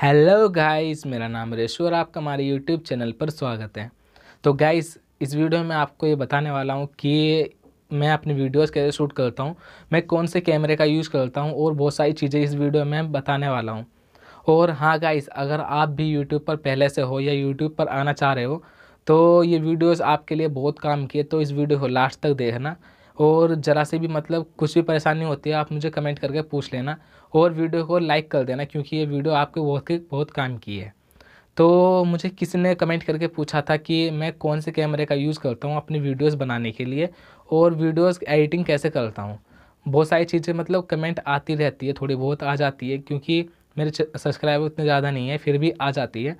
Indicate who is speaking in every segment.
Speaker 1: hello guys मेरा नाम रेशु और आपका हमारे यूट्यूब चैनल पर स्वागत है तो गाइस इस वीडियो में आपको ये बताने वाला हूँ कि मैं अपनी वीडियोस कैसे शूट करता हूँ मैं कौन से कैमरे का यूज़ करता हूँ और बहुत सारी चीज़ें इस वीडियो में बताने वाला हूँ और हाँ गाइस अगर आप भी यूट्यूब पर पहले से हो या यूट्यूब पर आना चाह रहे हो तो ये वीडियोज़ आपके लिए बहुत काम किए तो इस वीडियो को लास्ट तक देखना और ज़रा से भी मतलब कुछ भी परेशानी होती है आप मुझे कमेंट करके पूछ लेना और वीडियो को लाइक कर देना क्योंकि ये वीडियो आपके बहुत बहुत काम की है तो मुझे किसी ने कमेंट करके पूछा था कि मैं कौन से कैमरे का यूज़ करता हूँ अपनी वीडियोस बनाने के लिए और वीडियोस एडिटिंग कैसे करता हूँ बहुत सारी चीज़ें मतलब कमेंट आती रहती है थोड़ी बहुत आ जाती है क्योंकि मेरे सब्सक्राइबर उतने ज़्यादा नहीं है फिर भी आ जाती है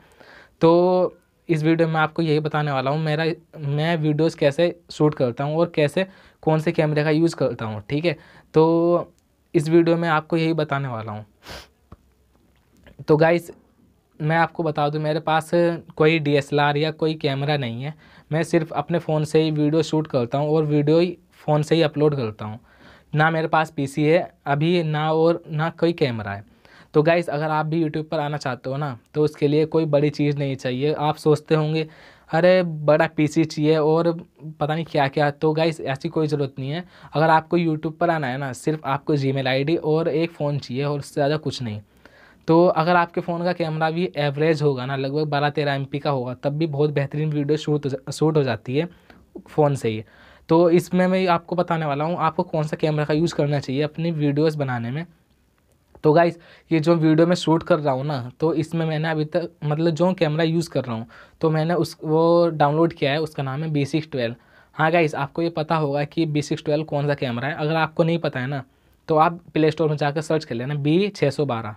Speaker 1: तो इस वीडियो में आपको यही बताने वाला हूँ मेरा मैं वीडियोस कैसे शूट करता हूँ और कैसे कौन से कैमरे का यूज़ करता हूँ ठीक है तो इस वीडियो में आपको यही बताने वाला हूँ तो गाइस मैं आपको बता दूँ मेरे पास कोई डी या कोई कैमरा नहीं है मैं सिर्फ अपने फ़ोन से ही वीडियो शूट करता हूँ और वीडियो ही फ़ोन से ही अपलोड करता हूँ ना मेरे पास पी है अभी ना और ना कोई कैमरा है तो गाइज़ अगर आप भी यूट्यूब पर आना चाहते हो ना तो उसके लिए कोई बड़ी चीज़ नहीं चाहिए आप सोचते होंगे अरे बड़ा पीसी चाहिए और पता नहीं क्या क्या तो गाइस ऐसी कोई ज़रूरत नहीं है अगर आपको यूट्यूब पर आना है ना सिर्फ आपको जी मेल और एक फ़ोन चाहिए और उससे ज़्यादा कुछ नहीं तो अगर आपके फ़ोन का कैमरा भी एवरेज होगा ना लगभग बारह तेरह एम का होगा तब भी बहुत बेहतरीन वीडियो शूट शूट हो जाती है फ़ोन से ही तो इसमें मैं आपको बताने वाला हूँ आपको कौन सा कैमरा का यूज़ करना चाहिए अपनी वीडियोज़ बनाने में तो गाइस ये जो वीडियो मैं शूट कर रहा हूँ ना तो इसमें मैंने अभी तक मतलब जो कैमरा यूज़ कर रहा हूँ तो मैंने उस वो डाउनलोड किया है उसका नाम है बी सिक्स ट्वेल्व हाँ गाइस आपको ये पता होगा कि बी सिक्स ट्वेल्व कौन सा कैमरा है अगर आपको नहीं पता है ना तो आप प्ले स्टोर में जाकर सर्च कर लेना बी छः सौ बारह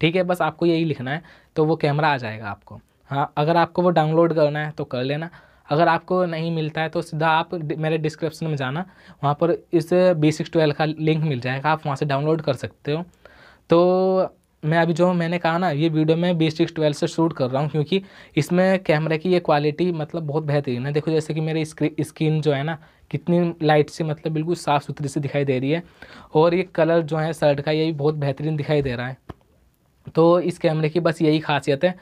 Speaker 1: ठीक है बस आपको यही लिखना है तो वो कैमरा आ जाएगा आपको हाँ अगर आपको वो डाउनलोड करना है तो कर लेना अगर आपको नहीं मिलता है तो सीधा आप मेरे डिस्क्रिप्शन में जाना वहाँ पर इस बी सिक्स ट्वेल्व का लिंक मिल जाएगा आप वहाँ से डाउनलोड कर सकते हो तो मैं अभी जो मैंने कहा ना ये वीडियो मैं बी सिक्स ट्वेल्व से शूट कर रहा हूँ क्योंकि इसमें कैमरे की ये क्वालिटी मतलब बहुत बेहतरीन है देखो जैसे कि मेरी स्क्रीन जो है ना कितनी लाइट से मतलब बिल्कुल साफ़ सुथरी से दिखाई दे रही है और ये कलर जो है शर्ट का ये भी बहुत बेहतरीन दिखाई दे रहा है तो इस कैमरे की बस यही खासियत है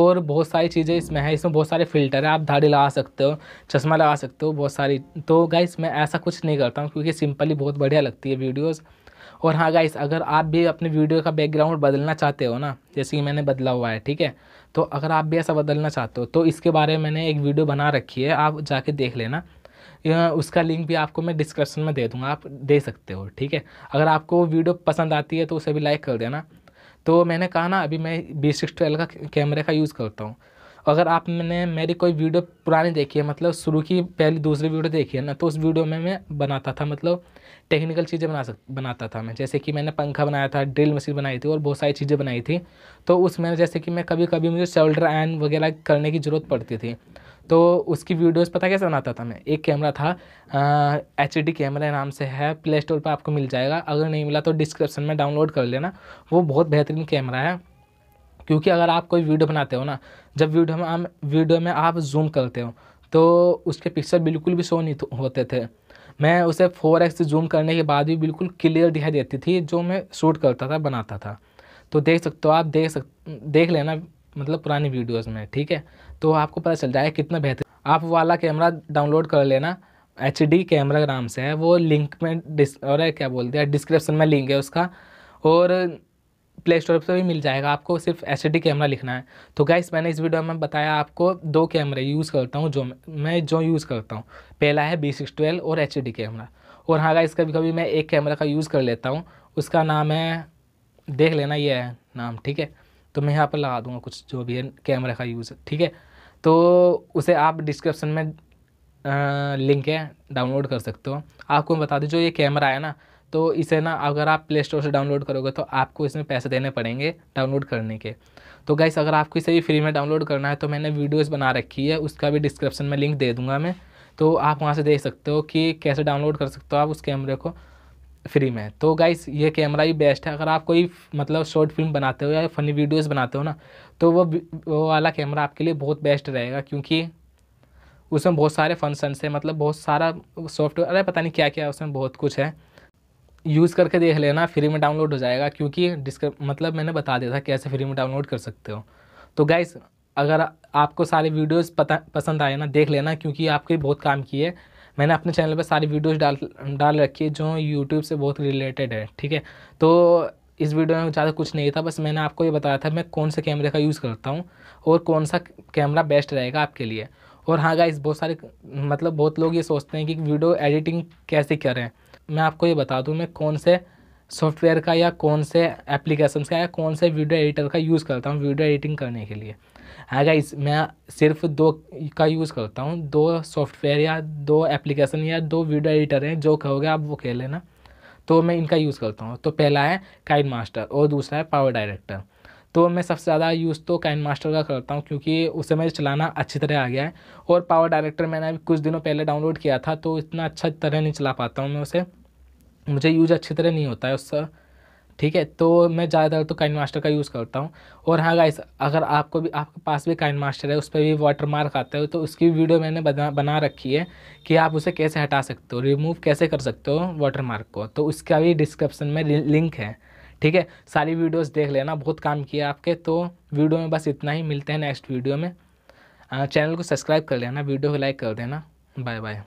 Speaker 1: और बहुत सारी चीज़ें इसमें है इसमें बहुत सारे फिल्टर है आप धाड़ी लगा सकते हो चश्मा लगा सकते हो बहुत सारी तो गाइस मैं ऐसा कुछ नहीं करता हूँ क्योंकि सिंपली बहुत बढ़िया लगती है वीडियोज़ और हाँ गाइस अगर आप भी अपने वीडियो का बैकग्राउंड बदलना चाहते हो ना जैसे कि मैंने बदला हुआ है ठीक है तो अगर आप भी ऐसा बदलना चाहते हो तो इसके बारे में मैंने एक वीडियो बना रखी है आप जाके देख लेना उसका लिंक भी आपको मैं डिस्क्रिप्शन में दे दूँगा आप दे सकते हो ठीक है अगर आपको वीडियो पसंद आती है तो उसे भी लाइक कर देना तो मैंने कहा ना अभी मैं बी सिक्स ट्वेल्व का कैमरे का यूज़ करता हूँ अगर आपने मेरी कोई वीडियो पुरानी देखी है मतलब शुरू की पहली दूसरी वीडियो देखी है ना तो उस वीडियो में मैं बनाता था मतलब टेक्निकल चीज़ें बना सक बनाता था मैं जैसे कि मैंने पंखा बनाया था ड्रिल मशीन बनाई थी और बहुत सारी चीज़ें बनाई थी तो उसमें जैसे कि मैं कभी कभी मुझे शोल्डर आयन वगैरह करने की ज़रूरत पड़ती थी तो उसकी वीडियोस पता कैसे बनाता था मैं एक कैमरा था एच डी कैमरा नाम से है प्ले स्टोर पर आपको मिल जाएगा अगर नहीं मिला तो डिस्क्रिप्शन में डाउनलोड कर लेना वो बहुत बेहतरीन कैमरा है क्योंकि अगर आप कोई वीडियो बनाते हो ना जब वीडियो में आप वीडियो में आप जूम करते हो तो उसके पिक्चर बिल्कुल भी शो नहीं तो होते थे मैं उसे फोर एक्स जूम करने के बाद भी बिल्कुल क्लियर दिखाई देती थी जो मैं शूट करता था बनाता था तो देख सकते हो आप देख सक देख लेना मतलब पुरानी वीडियोस में ठीक है तो आपको पता चल जाएगा कितना बेहतर आप वाला कैमरा डाउनलोड कर लेना एच डी कैमरा नाम से है वो लिंक में डिस और क्या बोलते हैं डिस्क्रिप्शन में लिंक है उसका और प्ले स्टोर पर भी मिल जाएगा आपको सिर्फ एच कैमरा लिखना है तो गाइस मैंने इस वीडियो में बताया आपको दो कैमरे यूज़ करता हूँ जो मैं जो यूज़ करता हूँ पहला है बी सिक्स ट्वेल्व और एच कैमरा और हाँ गाइस कभी कभी मैं एक कैमरा का यूज़ कर लेता हूँ उसका नाम है देख लेना ये है नाम ठीक है तो मैं यहाँ पर लगा दूँगा कुछ जो भी है कैमरा का यूज़ ठीक है तो उसे आप डिस्क्रिप्शन में लिंक है डाउनलोड कर सकते हो आपको मैं बता दूँ जो ये कैमरा है ना तो इसे ना अगर आप प्ले स्टोर से डाउनलोड करोगे तो आपको इसमें पैसे देने पड़ेंगे डाउनलोड करने के तो गाइस अगर आपको इसे भी फ्री में डाउनलोड करना है तो मैंने वीडियोस बना रखी है उसका भी डिस्क्रिप्शन में लिंक दे दूंगा मैं तो आप वहाँ से देख सकते हो कि कैसे डाउनलोड कर सकते हो आप उस कैमरे को फ्री में तो गाइस ये कैमरा ही बेस्ट है अगर आप कोई मतलब शॉर्ट फिल्म बनाते हो या फनी वीडियोस बनाते हो ना तो वो वो वाला कैमरा आपके लिए बहुत बेस्ट रहेगा क्योंकि उसमें बहुत सारे फंक्शन है मतलब बहुत सारा सॉफ्टवेयर अरे पता नहीं क्या क्या उसमें बहुत कुछ है यूज़ करके देख लेना फ्री में डाउनलोड हो जाएगा क्योंकि डिस्क्रिप मतलब मैंने बता दिया था कैसे फ्री में डाउनलोड कर सकते हो तो गाइस अगर आपको सारे वीडियोस पता पसंद आए ना देख लेना क्योंकि आपके बहुत काम किए मैंने अपने चैनल पर सारी वीडियोस डाल डाल रखी है जो यूट्यूब से बहुत रिलेटेड है ठीक है तो इस वीडियो में ज़्यादा कुछ नहीं था बस मैंने आपको ये बताया था मैं कौन से कैमरे का यूज़ करता हूँ और कौन सा कैमरा बेस्ट रहेगा आपके लिए और हाँ गाइस बहुत सारे मतलब बहुत लोग ये सोचते हैं कि वीडियो एडिटिंग कैसे करें मैं आपको ये बता दूँ मैं कौन से सॉफ्टवेयर का या कौन से एप्लीकेशन का या कौन से वीडियो एडिटर का यूज़ करता हूँ वीडियो एडिटिंग करने के लिए है हाँ गाइस मैं सिर्फ दो का यूज़ करता हूँ दो सॉफ्टवेयर या दो एप्लीकेशन या दो वीडियो एडिटर हैं जो कहोगे आप वो कह लेना तो मैं इनका यूज़ करता हूँ तो पहला है काइन मास्टर और दूसरा है पावर डायरेक्टर तो मैं सबसे ज़्यादा यूज़ तो कैन मास्टर का करता हूँ क्योंकि उसे मैं चलाना अच्छी तरह आ गया है और पावर डायरेक्टर मैंने अभी कुछ दिनों पहले डाउनलोड किया था तो इतना अच्छा तरह नहीं चला पाता हूँ मैं उसे मुझे यूज अच्छी तरह नहीं होता है उसका ठीक है तो मैं ज़्यादातर तो काइन मास्टर का यूज़ करता हूँ और हाँ गाइस अगर आपको भी आपके पास भी काइन मास्टर है उस पर भी वाटर मार्क आता है तो उसकी वीडियो मैंने बना बना रखी है कि आप उसे कैसे हटा सकते हो रिमूव कैसे कर सकते हो वाटर मार्क को तो उसका भी डिस्क्रिप्सन में लिंक है ठीक है सारी वीडियोस देख लेना बहुत काम किया आपके तो वीडियो में बस इतना ही मिलते हैं नेक्स्ट वीडियो में चैनल को सब्सक्राइब कर लेना वीडियो को लाइक कर देना बाय बाय